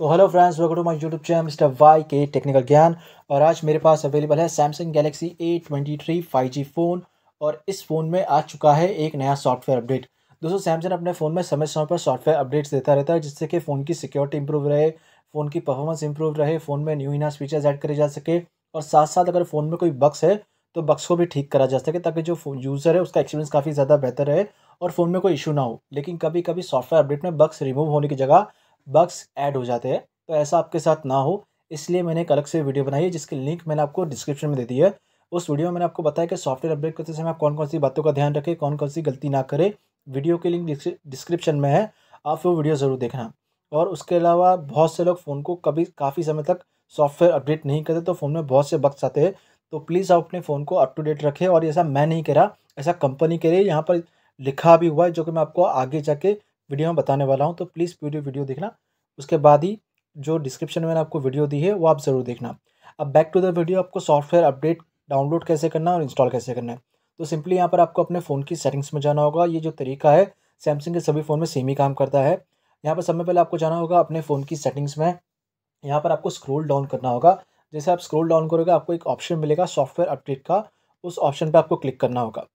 तो hello friends welcome to my YouTube channel mister Y K technical ज्ञान और आज मेरे पास अवेलेबल है Samsung Galaxy A twenty three five G phone और इस फ़ोन में आ चुका है एक नया सॉफ्टवेयर अपडेट दोस्तों सैमसंग अपने फ़ोन में समय समय पर सॉफ्टवेयर अपडेट्स देता रहता है जिससे कि फ़ोन की सिक्योरिटी इंप्रूव रहे फ़ोन की परफॉर्मेंस इंप्रूव रहे फ़ोन में न्यू इनास फीचर्स ऐड करे जा सके और साथ साथ अगर फ़ोन में कोई बक्स है तो बक्स को भी ठीक करा जा सके ताकि जो यूज़र है उसका एक्सपीरियंस काफ़ी ज़्यादा बेहतर रहे और फ़ोन में कोई इशू ना हो लेकिन कभी कभी सॉफ्टवेयर अपडेट में बक्स रिमूव होने की जगह बग्स ऐड हो जाते हैं तो ऐसा आपके साथ ना हो इसलिए मैंने एक अलग से वीडियो बनाई है जिसकी लिंक मैंने आपको डिस्क्रिप्शन में दे दी है उस वीडियो में मैंने आपको बताया कि सॉफ्टवेयर अपडेट करते समय आप कौन कौन सी बातों का ध्यान रखें कौन कौन सी गलती ना करें वीडियो की लिंक डिस्क्रिप्शन में है आप वो वीडियो ज़रूर देखना और उसके अलावा बहुत से लोग फ़ोन को कभी काफ़ी समय तक सॉफ्टवेयर अपडेट नहीं करते तो फ़ोन में बहुत से बक्स आते हैं तो प्लीज़ आप अपने फ़ोन को अप टू डेट रखें और ऐसा मैं नहीं कह रहा ऐसा कंपनी कह रही है यहाँ पर लिखा भी हुआ है जो कि मैं आपको आगे जाके वीडियो में बताने वाला हूँ तो प्लीज़ पूरी वीडियो देखना उसके बाद ही जो डिस्क्रिप्शन में मैंने आपको वीडियो दी है वो आप ज़रूर देखना अब बैक टू द वीडियो आपको सॉफ्टवेयर अपडेट डाउनलोड कैसे करना और इंस्टॉल कैसे करना है तो सिंपली यहाँ पर आपको अपने फ़ोन की सेटिंग्स में जाना होगा ये जो तरीका है सैमसंग के सभी फ़ोन में सेम ही काम करता है यहाँ पर सबसे पहले आपको जाना होगा अपने फ़ोन की सेटिंग्स में यहाँ पर आपको स्क्रोल डाउन करना होगा जैसे आप स्क्रोल डाउन करोगे आपको एक ऑप्शन मिलेगा सॉफ्टवेयर अपडेट का उस ऑप्शन पर आपको क्लिक करना होगा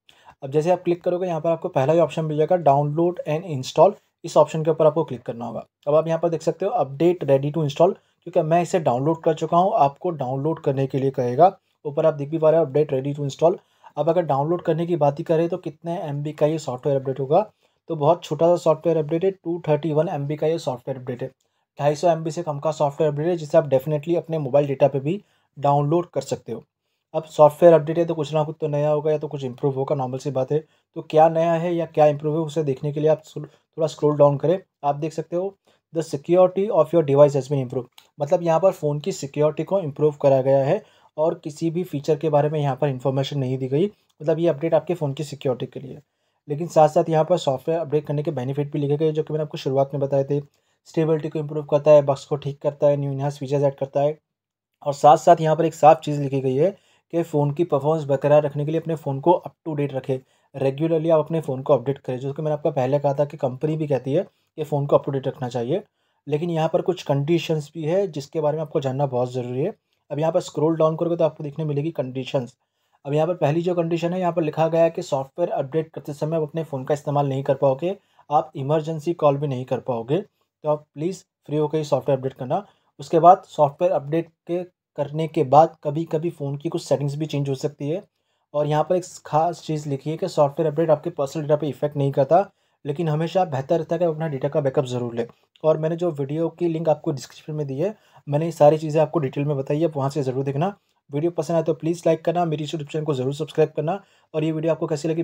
अब जैसे आप क्लिक करोगे यहाँ पर आपको पहला ही ऑप्शन मिल जाएगा डाउनलोड एंड इंस्टॉल इस ऑप्शन के ऊपर आपको क्लिक करना होगा अब आप यहाँ पर देख सकते हो अपडेट रेडी टू इंस्टॉल क्योंकि मैं इसे डाउनलोड कर चुका हूँ आपको डाउनलोड करने के लिए कहेगा ऊपर आप देख भी पा रहे हो अपडेट रेडी टू इंस्टॉल अब अगर डाउनलोड करने की बात ही करें तो कितने एम का ये सॉफ्टवेयर अपडेट होगा तो बहुत छोटा सा सॉफ्टवेयर अपडेट है टू थर्टी वन एम का ये सॉफ्टवेयर अपडेट है ढाई सौ एम से कम का सॉफ्टवेयर अपडेट है जिसे आप डेफिनेटली अपने मोबाइल डेटा पर भी डाउनलोड कर सकते हो अब सॉफ्टवेयर अपडेट है तो कुछ ना कुछ तो नया होगा या तो कुछ इम्प्रूव होगा नॉर्मल सी बात है तो क्या नया है या क्या इम्प्रूव है उसे देखने के लिए आप थोड़ा स्क्रोल डाउन करें आप देख सकते हो the security of your device has been improve मतलब यहाँ पर फ़ोन की सिक्योरिटी को इम्प्रूव करा गया है और किसी भी फीचर के बारे में यहाँ पर इंफॉर्मेशन नहीं दी गई मतलब ये अपडेट आपके फ़ोन की सिक्योरिटी के लिए लेकिन साथ साथ यहाँ पर सॉफ्टवेयर अपडेट करने के बेनिफिट भी लिखे गए जो कि मैंने आपको शुरुआत में बताए थे स्टेबिलिटी को इम्प्रूव करता है बक्स को ठीक करता है न्यू इनहास फीचर्स ऐड करता है और साथ साथ यहाँ पर एक साफ चीज़ लिखी गई है कि फ़ोन की परफॉर्मेंस बरकरार रखने के लिए अपने फ़ोन को अप टू डेट रखें रेगुलरली आप अपने फ़ोन को अपडेट करें जो कि मैंने आपका पहले कहा था कि कंपनी भी कहती है कि फ़ोन को अप टू डेट रखना चाहिए लेकिन यहाँ पर कुछ कंडीशंस भी है जिसके बारे में आपको जानना बहुत ज़रूरी है अब यहाँ पर स्क्रोल डाउन करोगे तो आपको देखने मिलेगी कंडीशंस अब यहाँ पर पहली जो कंडीशन है यहाँ पर लिखा गया है कि सॉफ्टवेयर अपडेट करते समय आप अपने फ़ोन का इस्तेमाल नहीं कर पाओगे आप इमरजेंसी कॉल भी नहीं कर पाओगे तो आप प्लीज़ फ्री होकर ही सॉफ्टवेयर अपडेट करना उसके बाद सॉफ्टवेयर अपडेट के करने के बाद कभी कभी फ़ोन की कुछ सेटिंग्स भी चेंज हो सकती है और यहाँ पर एक खास चीज़ लिखी है कि सॉफ्टवेयर अपडेट आपके पर्सनल डेटा पे इफेक्ट नहीं करता लेकिन हमेशा बेहतर रहता है कि अपना डेटा का बैकअप ज़रूर लें और मैंने जो वीडियो की लिंक आपको डिस्क्रिप्शन में दी है मैंने ये सारी चीज़ें आपको डिटेल में बताई है आप वहाँ से ज़रूर देखना वीडियो पसंद आए तो प्लीज़ लाइक करना मेरी यूट्यूब चैनल को ज़रूर सब्सक्राइब करना और ये वीडियो आपको कैसी लगी